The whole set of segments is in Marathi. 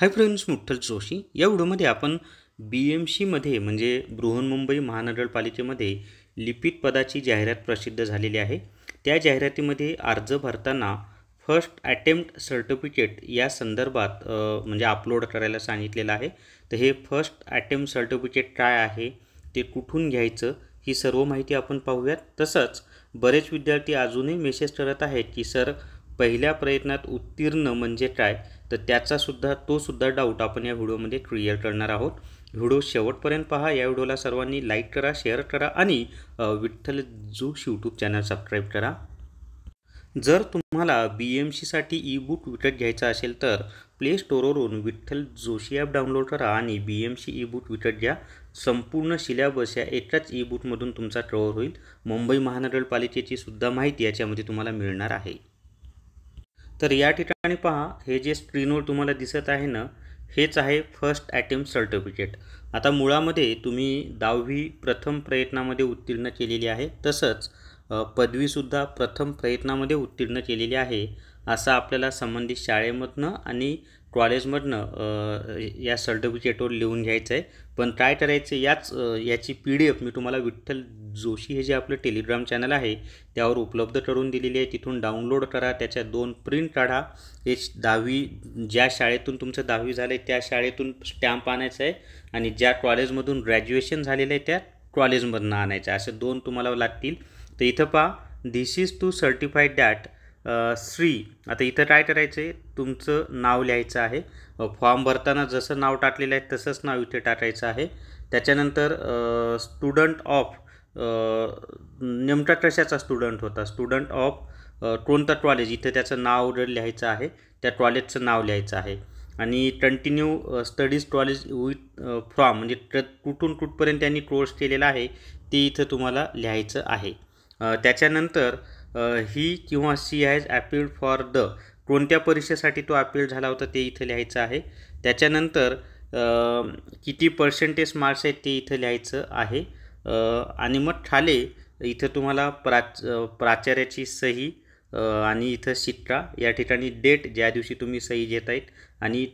हाय फ्रेंड्स मुठ्ठल जोशी या व्हिडिओमध्ये आपण बी एम सीमध्ये म्हणजे बृहन्मुंबई महानगरपालिकेमध्ये लिपिक पदाची जाहिरात प्रसिद्ध झालेली आहे त्या जाहिरातीमध्ये अर्ज भरताना फर्स्ट अटेम्प्ट सर्टिफिकेट या संदर्भात म्हणजे अपलोड करायला सांगितलेलं आहे तर हे फर्स्ट अटेम्प्ट सर्टिफिकेट काय आहे ते कुठून घ्यायचं ही सर्व माहिती आपण पाहूयात तसंच बरेच विद्यार्थी अजूनही मेसेज करत आहेत की सर पहिल्या प्रयत्नात उत्तीर्ण म्हणजे काय तर त्याचासुद्धा तोसुद्धा डाऊट आपण या व्हिडिओमध्ये क्लिअर करणार आहोत व्हिडिओ शेवटपर्यंत पहा या व्हिडिओला सर्वांनी लाईक करा शेअर करा आणि Vitthal Joshi YouTube channel subscribe करा जर तुम्हाला बी एम सीसाठी ई बुक विकत घ्यायचा असेल तर प्ले स्टोअरवरून विठ्ठल जोशी ॲप डाउनलोड करा आणि B M C ebook विकत घ्या संपूर्ण शिलॅबस या एकाच ई बुकमधून तुमचा कव्हर होईल मुंबई महानगरपालिकेची सुद्धा माहिती याच्यामध्ये तुम्हाला मिळणार आहे तर या ठिकाणी पहा हे जे स्क्रीनवर तुम्हाला दिसत आहे ना हेच आहे फर्स्ट अटेम्प्ट सर्टिफिकेट आता मुळामध्ये तुम्ही दहावी प्रथम प्रयत्नामध्ये उत्तीर्ण केलेली आहे तसंच पदवीसुद्धा प्रथम प्रयत्नामध्ये उत्तीर्ण केलेली आहे असा आपल्याला संबंधित शाळेमधनं आणि कॉलेजमधनं या सर्टिफिकेटवर लिहून घ्यायचं आहे पण काय करायचं याच याची पी डी एफ मी तुम्हाला विठ्ठल जोशी हे जे आपलं टेलिग्राम चॅनल आहे त्यावर उपलब्ध करून दिलेली आहे तिथून डाउनलोड करा त्याच्या दोन प्रिंट काढा हे दहावी ज्या शाळेतून तुमचं दहावी झालं आहे त्या शाळेतून स्टॅम्प आणायचं आहे आणि ज्या कॉलेजमधून ग्रॅज्युएशन झालेलं आहे त्या कॉलेजमधून आणायचं आहे असे दोन तुम्हाला लागतील तर इथं पहा this is to certified that Shri आता इथं काय करायचं आहे तुमचं नाव लिहायचं आहे फॉर्म भरताना जसं नाव टाकलेलं आहे तसंच नाव इथे टाकायचं आहे त्याच्यानंतर स्टुडंट ऑफ नेमका कशाचा स्टुडंट होता स्टुडंट ऑफ कोणतं कॉलेज इथं त्याचं नाव लिहायचं आहे त्या कॉलेजचं नाव लिहायचं आहे आणि continue studies college with from म्हणजे कुठून कुठपर्यंत त्यांनी कोर्स केलेला आहे ते इथं तुम्हाला लिहायचं आहे त्याच्यानंतर ही किंवा she has appeal for the कोणत्या परीक्षेसाठी तो अपील झाला होता ते इथं लिहायचं आहे त्याच्यानंतर किती पर्सेंटेज मार्क्स आहेत ते इथं लिहायचं आहे आणि मग ठाले इथं तुम्हाला प्राच प्राचार्याची सही आणि इथं शिक्का या ठिकाणी डेट ज्या दिवशी तुम्ही सही घेत आहेत आणि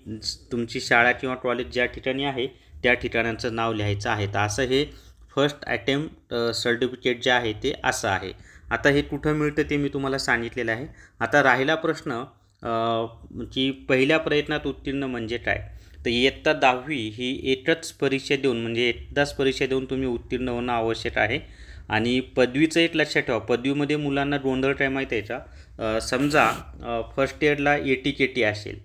तुमची शाळा किंवा कॉलेज ज्या ठिकाणी आहे त्या ठिकाणांचं नाव लिहायचं आहे तर असं हे फर्स्ट अटेम्प्ट सर्टिफिकेट जे आहे ते असं आहे आता हे कुठं मिळतं ते मी तुम्हाला सांगितलेलं आहे आता राहिला प्रश्न की पहिल्या प्रयत्नात उत्तीर्ण म्हणजे काय तर इयत्ता दहावी ही एकच परीक्षा देऊन म्हणजे एकदाच परीक्षा देऊन तुम्ही उत्तीर्ण होणं आवश्यक आहे आणि पदवीचं एक लक्षात ठेवा पदवीमध्ये मुलांना गोंधळ काय माहीत याच्या समजा फर्स्ट इयरला टी के टी असेल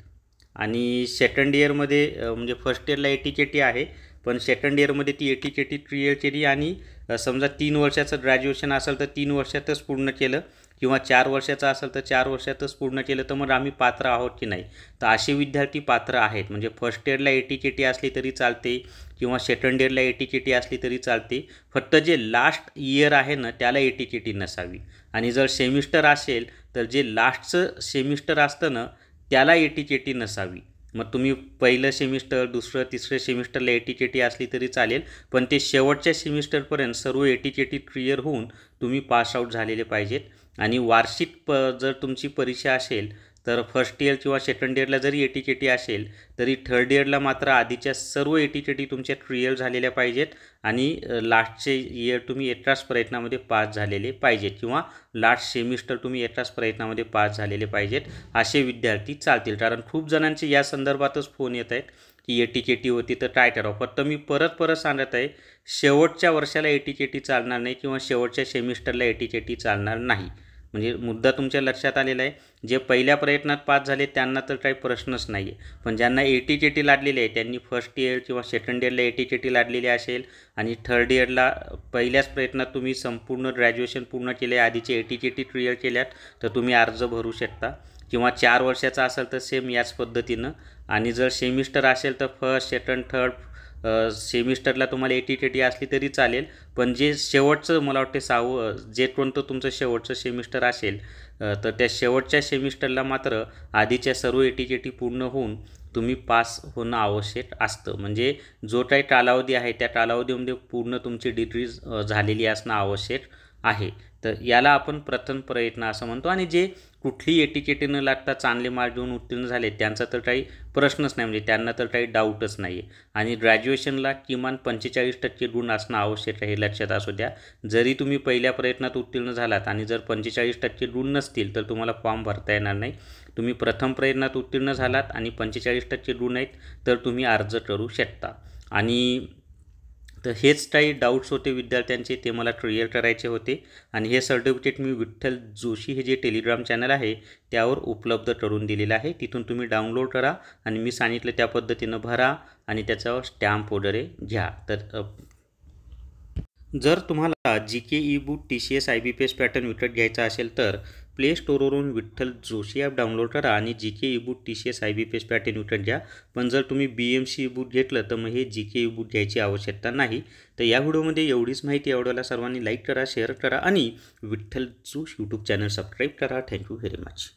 आणि सेकंड इयरमध्ये म्हणजे फर्स्ट इयरला टी के टी आहे पण सेकंड इयरमध्ये ती एटी के टी थ्री केली आणि समजा तीन वर्षाचं ग्रॅज्युएशन असेल तर तीन वर्षातच पूर्ण केलं किंवा चार वर्षाचा असेल तर चार वर्षातच पूर्ण केलं तर मग आम्ही पात्र आहोत की नाही तर असे विद्यार्थी पात्र आहेत म्हणजे फर्स्ट इयरला एटी टी असली तरी चालते किंवा सेकंड इयरला एटी टी असली तरी चालते फक्त जे लास्ट इयर आहे ना त्याला एटी टी नसावी आणि जर सेमिस्टर असेल तर जे लास्टचं सेमिस्टर असतं ना त्याला एटी टी नसावी मग तुम्ही पहिलं सेमिस्टर दुसरं तिसरं सेमिस्टरला एटी टी असली तरी चालेल पण ते शेवटच्या सेमिस्टरपर्यंत सर्व एटी टी क्लिअर होऊन तुम्ही पास आऊट झालेले पाहिजेत आणि वार्षिक प जर तुमची परीक्षा असेल तर फर्स्ट इयर किंवा सेकंड इयरला जरी एटीकेटी असेल तरी थर्ड इयरला मात्र आधीच्या सर्व एटी एटीकेटी तुमच्या क्लिअर झालेल्या पाहिजेत आणि लास्टचे इयर तुम्ही एकाच प्रयत्नामध्ये पास झालेले पाहिजेत किंवा लास्ट सेमिस्टर तुम्ही एकाच प्रयत्नामध्ये पास झालेले पाहिजेत असे विद्यार्थी चालतील कारण खूप जणांचे या संदर्भातच फोन येत आहेत की ए टी के टी होती तर काय करावं फक्त मी परत परत सांगत आहे शेवटच्या वर्षाला ए टी के टी चालणार नाही किंवा शेवटच्या सेमिस्टरला ए टी टी चालणार नाही म्हणजे मुद्दा तुमच्या लक्षात आलेला आहे जे पहिल्या प्रयत्नात पास झाले त्यांना तर काही प्रश्नच नाही आहे पण ज्यांना ए टी के टी आहे त्यांनी फर्स्ट इयर किंवा सेकंड इयरला ए टी के टी लागलेली असेल आणि थर्ड इयरला पहिल्याच प्रयत्नात तुम्ही संपूर्ण ग्रॅज्युएशन पूर्ण केले आधीचे A T K T clear केल्यात तर तुम्ही अर्ज भरू शकता किंवा चार वर्षाचा असेल तर सेम याच पद्धतीनं आणि जर सेमिस्टर असेल तर फर्स्ट सेकंड थर्ड सेमिस्टरला तुम्हाला एटी टेटी असली तरी चालेल पण जे शेवटचं मला वाटते सहावं जे कोणतं तुमचं शेवटचं सेमिस्टर असेल तर त्या शेवटच्या सेमिस्टरला मात्र आधीच्या सर्व एटी पूर्ण होऊन तुम्ही पास होणं आवश्यक असतं म्हणजे जो काही कालावधी आहे त्या कालावधीमध्ये पूर्ण तुमची डिग्री झालेली असणं आवश्यक आहे तर याला आपण प्रथम प्रयत्न असं म्हणतो आणि जे कुठली एटिकेटीनं न लागता चांगले मार्क घेऊन उत्तीर्ण झाले त्यांचा तर काही प्रश्नच नाही म्हणजे त्यांना तर काही डाऊटच नाही आहे आणि ग्रॅज्युएशनला किमान पंचेचाळीस टक्के गुण असणं आवश्यक आहे लक्षात असू द्या जरी तुम्ही पहिल्या प्रयत्नात उत्तीर्ण झालात आणि जर पंचेचाळीस टक्के गुण नसतील तर तुम्हाला फॉर्म भरता येणार नाही तुम्ही प्रथम प्रयत्नात उत्तीर्ण झालात आणि पंचेचाळीस टक्के गुण आहेत तर तुम्ही अर्ज करू शकता आणि तर हेच काही डाऊट्स होते विद्यार्थ्यांचे ते मला क्लिअर करायचे होते आणि हे सर्टिफिकेट मी विठ्ठल जोशी हे जे टेलिग्राम चॅनल आहे त्यावर उपलब्ध करून दिलेलं आहे तिथून तुम्ही डाउनलोड करा आणि मी सांगितलं त्या पद्धतीनं भरा आणि त्याचा स्टॅम्प वगैरे घ्या तर जर तुम्हाला G K ebook T C S I B P S pattern विकत घ्यायचा असेल तर प्ले स्टोरवरून विठ्ठल जोशी ॲप डाउनलोड करा आणि G K ebook T C S I B PS pattern return घ्या पण जर तुम्ही बी एम सी ईबुक घेतलं तर मग हे जी के ईबुक घ्यायची आवश्यकता नाही तर या व्हिडिओमध्ये एवढीच माहिती एवढ्याला सर्वांनी लाईक करा शेअर करा आणि Vitthal Joshi YouTube channel subscribe करा थँक्यू व्हेरी मच